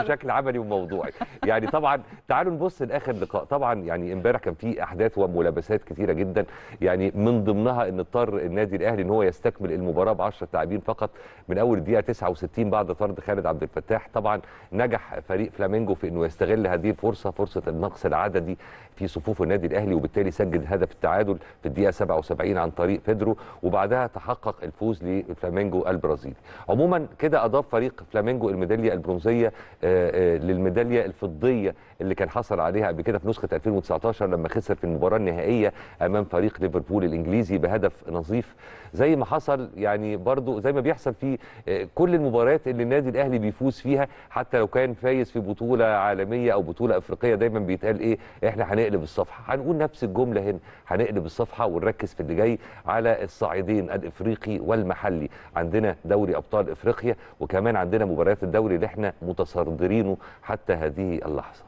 بشكل عملي وموضوعي يعني طبعا تعالوا نبص لاخر لقاء طبعا يعني امبارح كان في احداث وملابسات كثيره جدا يعني من ضمنها ان اضطر النادي الاهلي ان هو يستكمل المباراه ب 10 لاعبين فقط من اول الدقيقه 69 بعد طرد خالد عبد الفتاح طبعا نجح فريق فلامينجو في انه يستغل هذه الفرصه فرصه النقص العددي في صفوف النادي الاهلي وبالتالي سجل هدف التعادل في الدقيقه 77 عن طريق بيدرو وبعدها تحقق الفوز لفلامينجو البرازيلي عموما كده اضاف فريق فلامينجو الميداليه البرونزيه آه، آه، للميداليه الفضيه اللي كان حصل عليها قبل كده في نسخه 2019 لما خسر في المباراه النهائيه امام فريق ليفربول الانجليزي بهدف نظيف زي ما حصل يعني برضو زي ما بيحصل في آه، كل المباريات اللي النادي الاهلي بيفوز فيها حتى لو كان فايز في بطوله عالميه او بطوله افريقيه دايما بيتقال ايه احنا هنقلب الصفحه هنقول نفس الجمله هنا هنقلب الصفحه ونركز في اللي جاي على الصعيدين الافريقي والمحلي عندنا دوري ابطال افريقيا وكمان عندنا مباريات الدوري اللي احنا متصارعين مقدرينه حتى هذه اللحظه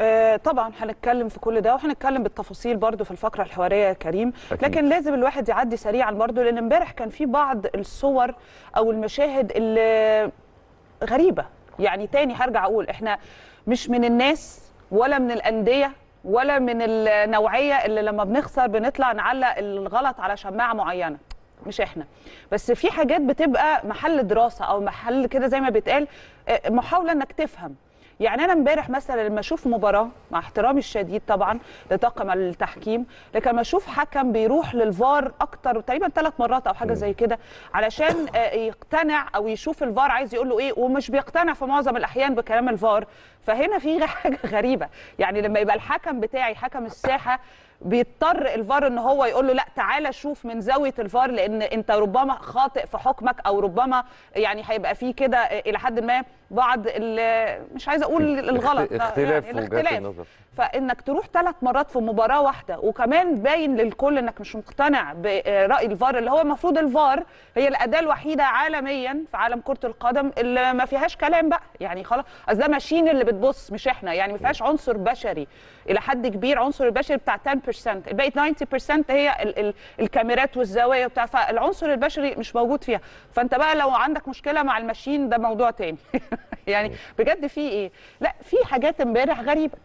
آه، طبعا هنتكلم في كل ده وهنتكلم بالتفاصيل برضو في الفقره الحواريه يا كريم أكيد. لكن لازم الواحد يعدي سريعا برضو لان امبارح كان في بعض الصور او المشاهد اللي غريبه يعني تاني هرجع اقول احنا مش من الناس ولا من الانديه ولا من النوعيه اللي لما بنخسر بنطلع نعلق الغلط على شماعه معينه مش احنا بس في حاجات بتبقى محل دراسه او محل كده زي ما بيتقال آه، محاوله انك تفهم يعني انا امبارح مثلا لما اشوف مباراه مع احترامي الشديد طبعا لطاقم التحكيم لكن لما اشوف حكم بيروح للفار اكتر تقريبا ثلاث مرات او حاجه زي كده علشان آه، يقتنع او يشوف الفار عايز يقول له ايه ومش بيقتنع في معظم الاحيان بكلام الفار فهنا في حاجه غريبه يعني لما يبقى الحكم بتاعي حكم الساحه بيضطر الفار ان هو يقول له لا تعالى شوف من زاويه الفار لان انت ربما خاطئ في حكمك او ربما يعني هيبقى فيه كده الى حد ما بعض مش عايزه اقول الغلط اختلاف يعني الاختلاف فانك تروح ثلاث مرات في مباراه واحده وكمان باين للكل انك مش مقتنع براي الفار اللي هو المفروض الفار هي الاداه الوحيده عالميا في عالم كره القدم اللي ما فيهاش كلام بقى يعني خلاص اصل ده ماشين اللي بتبص مش احنا يعني ما فيهاش عنصر بشري الى حد كبير عنصر البشري بتاع 10% الباقي 90% هي ال ال الكاميرات والزوايا بتاع فالعنصر البشري مش موجود فيها فانت بقى لو عندك مشكله مع الماشين ده موضوع تاني يعني بجد في ايه لا في حاجات امبارح غريبه